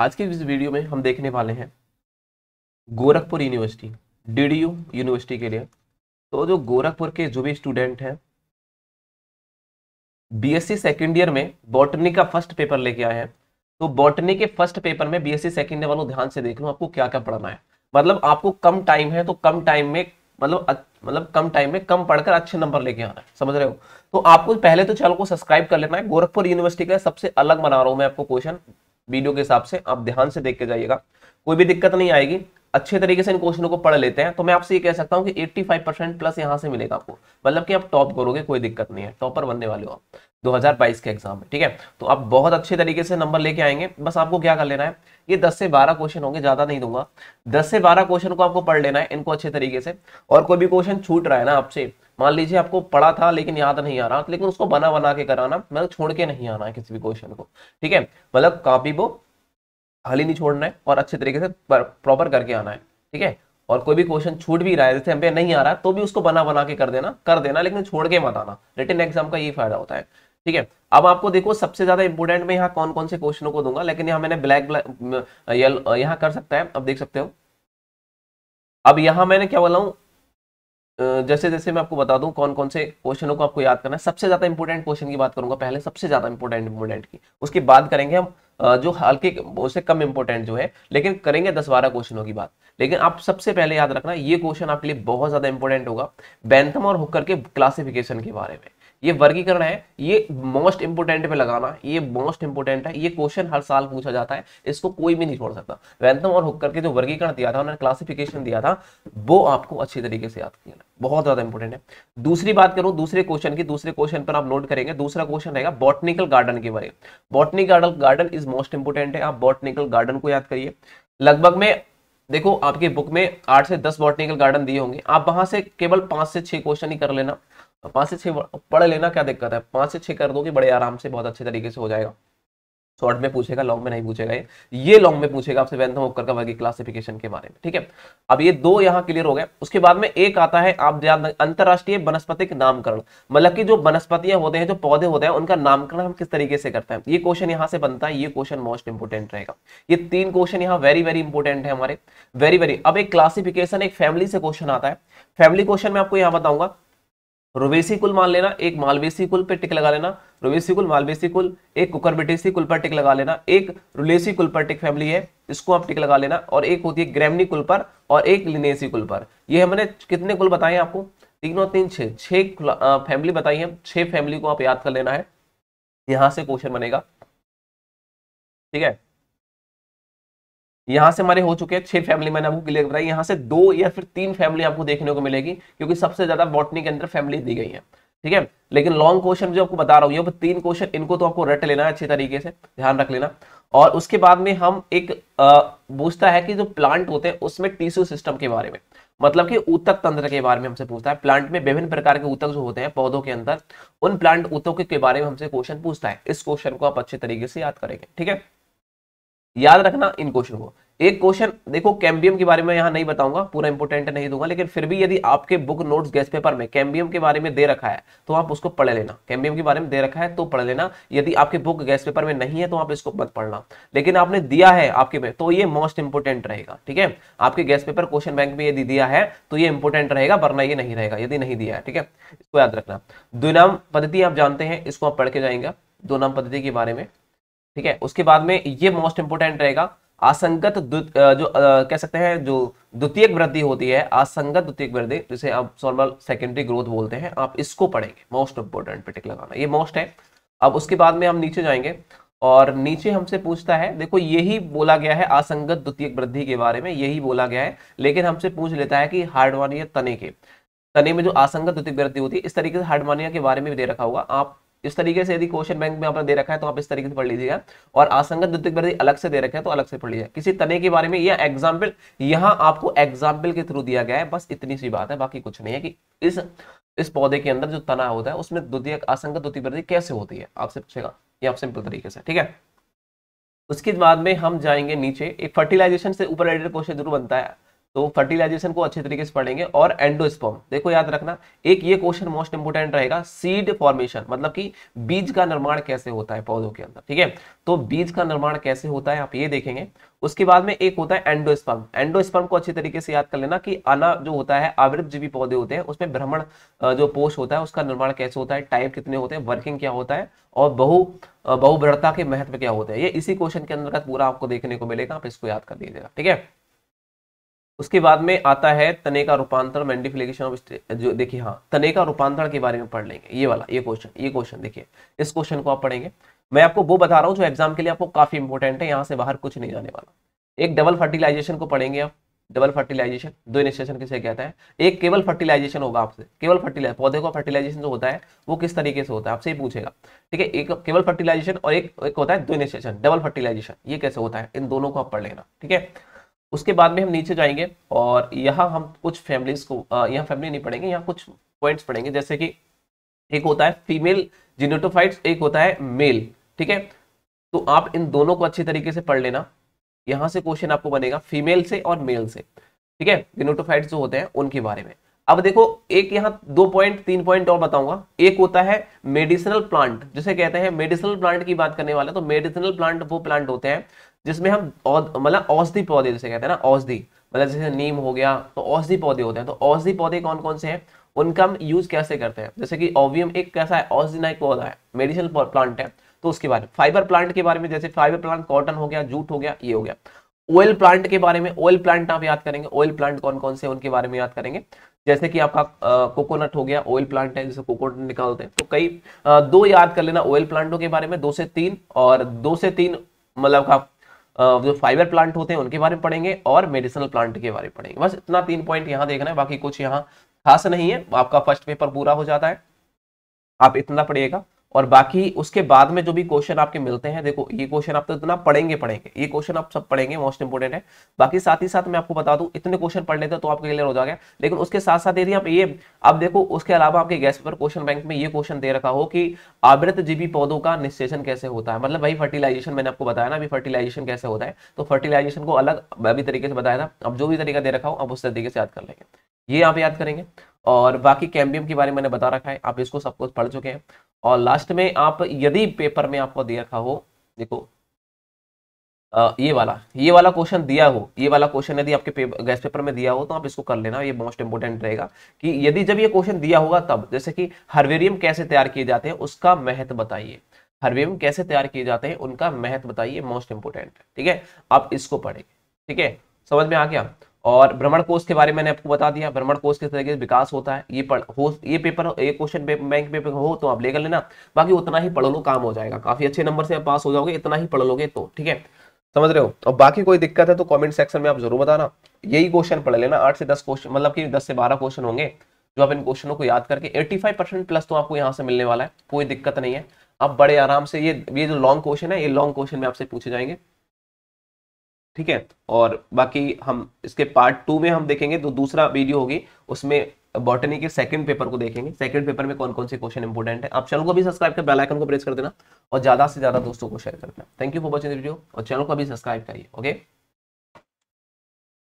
आज के इस वीडियो में हम देखने वाले हैं गोरखपुर यूनिवर्सिटी डी यूनिवर्सिटी के लिए तो जो गोरखपुर के जो भी स्टूडेंट हैं बीएससी सेकेंड ईयर में बॉटनी का फर्स्ट पेपर लेके आए हैं तो बॉटनी के फर्स्ट पेपर में बीएससी सेकेंड ईयर वालों ध्यान से देख लो आपको क्या क्या पढ़ना है मतलब आपको कम टाइम है तो कम टाइम में मतलब मतलब कम टाइम में कम पढ़कर अच्छे नंबर लेके आना है समझ रहे हो तो आपको पहले तो चैनल को सब्सक्राइब कर लेना है गोरखपुर यूनिवर्सिटी का सबसे अलग बना रहा हूँ मैं आपको क्वेश्चन वीडियो के हिसाब से आप ध्यान से देख के जाइएगा कोई भी दिक्कत नहीं आएगी अच्छे तरीके से इन क्वेश्चनों को पढ़ लेते हैं तो मैं आपसे ये कह सकता हूँ कि 85 परसेंट प्लस यहाँ से मिलेगा आपको मतलब कि आप टॉप करोगे कोई दिक्कत नहीं है टॉपर बनने वाले हो आप 2022 के एग्जाम में ठीक है तो आप बहुत अच्छे तरीके से नंबर लेके आएंगे बस आपको क्या कर लेना है ये 10 से 12 क्वेश्चन होंगे ज्यादा नहीं दूंगा 10 से 12 क्वेश्चन को आपको पढ़ लेना है इनको अच्छे तरीके से और कोई भी क्वेश्चन छूट रहा है ना आपसे मान लीजिए आपको पढ़ा था लेकिन याद नहीं आ रहा लेकिन उसको बना बना के कराना मतलब छोड़ के नहीं आना है किसी भी क्वेश्चन को ठीक है मतलब कापी बुक खाली नहीं छोड़ना है और अच्छे तरीके से प्रॉपर करके आना है ठीक है और कोई भी क्वेश्चन छूट भी रहा है जैसे हमें नहीं आ रहा तो भी उसको बना बना के कर देना कर देना लेकिन छोड़ के मत आना रिटर्न एग्जाम का यही फायदा होता है ठीक है अब आपको देखो सबसे ज्यादा इंपोर्टेंट में यहाँ कौन कौन से क्वेश्चनों को दूंगा लेकिन यहाँ मैंने ब्लैक ब्लैक यहाँ कर सकता है अब देख सकते हो अब यहाँ मैंने क्या बोला हूँ जैसे जैसे मैं आपको बता दूं कौन कौन से क्वेश्चनों को आपको याद करना है सबसे ज्यादा इंपॉर्टेंट क्वेश्चन की बात करूंगा पहले सबसे ज्यादा इंपॉर्टेंट इंपॉर्टेंट की उसके बाद करेंगे हम जो हल्के उससे कम इंपॉर्टेंट जो है लेकिन करेंगे दस बारह क्वेश्चनों की बात लेकिन आप सबसे पहले याद रखना ये क्वेश्चन आपके लिए बहुत ज्यादा इंपॉर्टेंट होगा बैंथम और हुक्कर के क्लासिफिकेशन के बारे में ये वर्गीकरण है ये मोस्ट इंपोर्टेंट पे लगाना ये मोस्ट इंपोर्टेंट है ये क्वेश्चन हर साल पूछा जाता है इसको कोई भी नहीं छोड़ सकता वैंथम और हुक्कर के जो वर्गीकरण दिया था उन्होंने क्लासिफिकेशन दिया था वो आपको अच्छे तरीके से याद किया बहुत ज्यादा इंपोर्टेंट है दूसरी बात करूं दूसरे क्वेश्चन की दूसरे क्वेश्चन पर आप नोट करेंगे दूसरा क्वेश्चन रहेगा बॉटनिकल गार्डन के बारे में botanical garden is most important है आप बॉटनिकल गार्डन को याद करिए लगभग में देखो आपके बुक में आठ से दस बॉटनिकल गार्डन दिए होंगे आप वहां से केवल पांच से छह क्वेश्चन ही कर लेना पाँच से छः पढ़ लेना क्या दिक्कत है पाँच से छः कर दो बड़े आराम से बहुत अच्छे तरीके से हो जाएगा शॉर्ट में पूछेगा लॉन्ग में नहीं पूछेगा ये ये लॉन्ग में पूछेगा आपसे होकर का वर्गी क्लासिफिकेशन के बारे में ठीक है अब ये दो यहाँ क्लियर हो गए उसके बाद में एक आता है आप ध्यान अंतरराष्ट्रीय वनस्पतिक नामकरण मतलब कि जो वनस्पतियां होते हैं जो पौधे होते हैं उनका नामकरण हम किस तरीके से करते हैं ये क्वेश्चन यहाँ से बनता है ये क्वेश्चन मोस्ट इंपोर्टेंट रहेगा ये तीन क्वेश्चन यहाँ वेरी वेरी इंपोर्टेंट है हमारे वेरी वेरी अब एक क्लासिफिकेशन एक फैमिली से क्वेश्चन आता है फैमिली क्वेश्चन में आपको यहाँ बताऊंगा रोवेसी कुल मान लेना एक मालवेसी कुल पे टिक लगा लेना रोवेसी कुल मालवेसी कुल एक कुकरबेटेसी कुल पर टिक लगा लेना एक रुलेसी कुल पर टिक फैमिली है इसको आप टिक लगा लेना और एक होती है ग्रेमनी कुल पर और एक लिनेसी कुल पर ये हमने कितने कुल बताए आपको तीन और तीन छह फैमिली बताई है छह फैमिली को आप याद कर लेना है यहां से क्वेश्चन बनेगा ठीक है यहाँ से हमारे हो चुके हैं छह फैमिली मैंने आपको क्लियर बताई यहाँ से दो या फिर तीन फैमिली आपको देखने को मिलेगी क्योंकि सबसे ज्यादा बॉटनी के अंदर फैमिली दी गई है ठीक है लेकिन लॉन्ग क्वेश्चन जो आपको बता रहा हूँ तीन क्वेश्चन इनको तो आपको रट लेना है अच्छे तरीके से ध्यान रख लेना और उसके बाद में हम एक पूछता है कि जो प्लांट होते हैं उसमें टिश्यू सिस्टम के बारे में मतलब कि उत्तक तंत्र के बारे में हमसे पूछता है प्लांट में विभिन्न प्रकार के उत्तक जो होते हैं पौधों के अंदर उन प्लांट ऊतकों के बारे में हमसे क्वेश्चन पूछता है इस क्वेश्चन को आप अच्छे तरीके से याद करेंगे ठीक है याद रखना इन क्वेश्चन को एक क्वेश्चन देखो कैम्बियम के बारे में यहां नहीं बताऊंगा पूरा इंपोर्टेंट नहीं दूंगा लेकिन फिर भी यदि आपके बुक नोट्स गैस पेपर में कैम्बियम के बारे में दे रखा है तो आप उसको पढ़ लेना कैम्बियम के बारे में दे रखा है तो पढ़ लेना यदि आपके बुक गैस पेपर में नहीं है तो आप इसको मत पढ़ना लेकिन आपने दिया है आपके में तो ये मोस्ट इंपोर्टेंट रहेगा ठीक है आपके गैस पेपर क्वेश्चन बैंक में यदि दिया है तो ये इंपोर्टेंट रहेगा वरना ये नहीं रहेगा यदि नहीं दिया है ठीक है इसको याद रखना दो नाम पद्धति आप जानते हैं इसको आप पढ़ के जाएंगे दो नाम पद्धति के बारे में ठीक है उसके बाद में ये मोस्ट इंपोर्टेंट रहेगा असंगत जो आ, कह सकते हैं जो द्वितीय वृद्धि होती है असंगत द्वितीय वृद्धि जिसे आप नॉर्मल सेकेंडरी ग्रोथ बोलते हैं आप इसको पढ़ेंगे मोस्ट इंपोर्टेंट पिटिक लगाना ये मोस्ट है अब उसके बाद में हम नीचे जाएंगे और नीचे हमसे पूछता है देखो यही बोला गया है असंगत द्वितीय वृद्धि के बारे में यही बोला गया है लेकिन हमसे पूछ लेता है कि हार्डवानिया तने के तने में जो असंगत द्वितीय वृद्धि होती है इस तरीके से हार्डवानिया के बारे में भी दे रखा होगा आप इस तरीके से यदि क्वेश्चन बैंक में आपने दे रखा है तो आप इस तरीके से पढ़ लीजिएगा और आसंगत द्वितीय वृद्धि अलग से दे रखा है तो अलग से पढ़ लीजिए किसी तने के बारे में या एग्जाम्पल यहाँ आपको एग्जाम्पल के थ्रू दिया गया है बस इतनी सी बात है बाकी कुछ नहीं है कि इस इस पौधे के अंदर जो तना होता है उसमें द्वितीय असंगत द्वितीय वृद्धि कैसे होती है आपसे पूछेगा ये आप सिंपल तरीके से ठीक है उसके बाद में हम जाएंगे नीचे एक फर्टिलाइजेशन से ऊपर रिलेटेड क्वेश्चन जरूर बनता है तो फर्टिलाइजेशन को अच्छे तरीके से पढ़ेंगे और एंडोस्पर्म देखो याद रखना एक ये क्वेश्चन मोस्ट इंपोर्टेंट रहेगा सीड फॉर्मेशन मतलब कि बीज का निर्माण कैसे होता है पौधों के अंदर ठीक है तो बीज का निर्माण कैसे होता है आप ये देखेंगे उसके बाद में एक होता है एंडोस्पर्म एंडोस्पर्म को अच्छे तरीके से याद कर लेना कि अना जो होता है जीवी पौधे होते हैं उसमें भ्रमण जो पोष होता है उसका निर्माण कैसे होता है टाइप कितने होते हैं वर्किंग क्या होता है और बहु बहुभ्रता के महत्व क्या होते हैं ये इसी क्वेश्चन के अंदर पूरा आपको देखने को मिलेगा आप इसको याद कर लीजिएगा ठीक है उसके बाद में आता है तने का रूपांतरण मैंडिफिकेशन ऑफ जो देखिए हाँ तने का रूपांतरण के बारे में पढ़ लेंगे ये वाला ये क्वेश्चन ये क्वेश्चन देखिए इस क्वेश्चन को आप पढ़ेंगे मैं आपको वो बता रहा हूँ जो एग्जाम के लिए आपको काफी इंपॉर्टेंट है यहाँ से बाहर कुछ नहीं जाने वाला एक डबल फर्टिलाइजेशन को पढ़ेंगे आप डबल फर्टिलाइजेशन दो इनिशिएशन किसे कहता है एक केवल फर्टिलाइजेशन होगा आपसे केवल फर्टिलाइज पौधे का फर्टिलाइजेशन जो होता है वो किस तरीके से होता है आपसे ही पूछेगा ठीक है एक केवल फर्टिलाइजेशन और एक एक होता है दो इनिशिएशन डबल फर्टिलाइजेशन ये कैसे होता है इन दोनों को आप पढ़ लेना ठीक है उसके बाद में हम नीचे जाएंगे और यहाँ हम कुछ फैमिलीज को यहाँ फैमिली नहीं पढ़ेंगे यहाँ कुछ पॉइंट्स पढ़ेंगे जैसे कि एक होता है फीमेल जीनोटोफाइट्स एक होता है मेल ठीक है तो आप इन दोनों को अच्छी तरीके से पढ़ लेना यहाँ से क्वेश्चन आपको बनेगा फीमेल से और मेल से ठीक है जीनोटोफाइट्स जो होते हैं उनके बारे में अब देखो एक यहाँ दो पॉइंट तीन पॉइंट और बताऊंगा एक होता है मेडिसिनल प्लांट जिसे कहते हैं मेडिसिनल प्लांट की बात करने वाला तो मेडिसिनल प्लांट वो प्लांट होते हैं जिसमें हम मतलब औषधि पौधे जैसे कहते हैं ना औषधि मतलब जैसे नीम हो गया तो औषधि पौधे होते हैं तो औषधि पौधे कौन कौन से हैं उनका हम यूज कैसे करते हैं जैसे कि ओवियम एक कैसा है औषधिनायक पौधा है मेडिसिनल प्लांट है तो उसके बारे में फाइबर प्लांट के बारे में जैसे फाइबर प्लांट कॉटन हो गया जूट हो गया ये हो गया ऑयल प्लांट के बारे में ऑयल प्लांट आप याद करेंगे ऑयल प्लांट कौन कौन से उनके बारे में याद करेंगे जैसे कि आपका कोकोनट हो गया ऑयल प्लांट है जैसे कोकोनट निकालते हैं तो कई दो याद कर लेना ऑयल प्लांटों के बारे में दो से तीन और दो से तीन मतलब का जो फाइबर प्लांट होते हैं उनके बारे में पढ़ेंगे और मेडिसिनल प्लांट के बारे में पढ़ेंगे बस इतना तीन पॉइंट यहाँ देखना है बाकी कुछ यहाँ खास नहीं है आपका फर्स्ट पेपर पूरा हो जाता है आप इतना पढ़िएगा और बाकी उसके बाद में जो भी क्वेश्चन आपके मिलते हैं देखो ये क्वेश्चन आप तो इतना पढ़ेंगे पढ़ेंगे ये क्वेश्चन आप सब पढ़ेंगे मोस्ट इंपोर्टेंट है बाकी साथ ही साथ मैं आपको बता दूं इतने क्वेश्चन पढ़ लेते तो आपके क्लियर हो जाएगा लेकिन उसके साथ साथ यदि आप ये आप देखो उसके अलावा आपके गैस पेपर क्वेश्चन बैंक में ये क्वेश्चन दे रखा हो कि आवृत जीवी पौधों का निश्चेषण कैसे होता है मतलब भाई फर्टिलाइजेशन मैंने आपको बताया ना अभी फर्टिलाइजेशन कैसे होता है तो फर्टिलाइजेशन को अलग अभी तरीके से बताया था अब जो भी तरीका दे रखा हो आप उस तरीके से याद कर लेंगे ये आप याद करेंगे और बाकी कैम्बियम के बारे में मैंने बता रखा है आप इसको सब कुछ पढ़ चुके हैं और लास्ट में आप यदि पेपर में आपको दे रखा हो देखो आ, ये वाला ये वाला क्वेश्चन दिया हो ये वाला क्वेश्चन यदि आपके पेपर, गैस पेपर में दिया हो तो आप इसको कर लेना ये मोस्ट इंपोर्टेंट रहेगा कि यदि जब ये क्वेश्चन दिया होगा तब जैसे कि हर्वेरियम कैसे तैयार किए जाते हैं उसका महत्व बताइए हर्वेरियम कैसे तैयार किए जाते हैं उनका महत्व बताइए मोस्ट इंपोर्टेंट ठीक है आप इसको पढ़ेंगे ठीक है समझ में आ गया और भ्रमण कोष के बारे में आपको बता दिया भ्रमण कोष किस तरीके से विकास होता है ये पढ़ हो ये पेपर ये क्वेश्चन बैंक पेपर हो तो आप लेकर लेना बाकी उतना ही पढ़ लो काम हो जाएगा काफी अच्छे नंबर से आप पास हो जाओगे इतना ही पढ़ लोगे तो ठीक है समझ रहे हो और बाकी कोई दिक्कत है तो कमेंट सेक्शन में आप जरूर बताना यही क्वेश्चन पढ़ लेना आठ से दस क्वेश्चन मतलब कि दस से बारह क्वेश्चन होंगे जो आप इन क्वेश्चनों को याद करके फाइव परसेंट प्लस तो आपको यहाँ से मिलने वाला है कोई दिक्कत नहीं है आप बड़े आराम से ये ये जो लॉन्ग क्वेश्चन है ये लॉन्ग क्वेश्चन में आपसे पूछे जाएंगे ठीक है और बाकी हम इसके पार्ट टू में हम देखेंगे तो दूसरा वीडियो होगी उसमें बॉटनी के सेकंड पेपर को देखेंगे सेकंड पेपर में कौन कौन से क्वेश्चन इंपॉर्टेंट है आप चैनल को भी सब्सक्राइब कर बेल आइकन को प्रेस कर देना और ज्यादा से ज्यादा दोस्तों को शेयर करना thank you for watching video और चैनल को भी सब्सक्राइब करिए ओके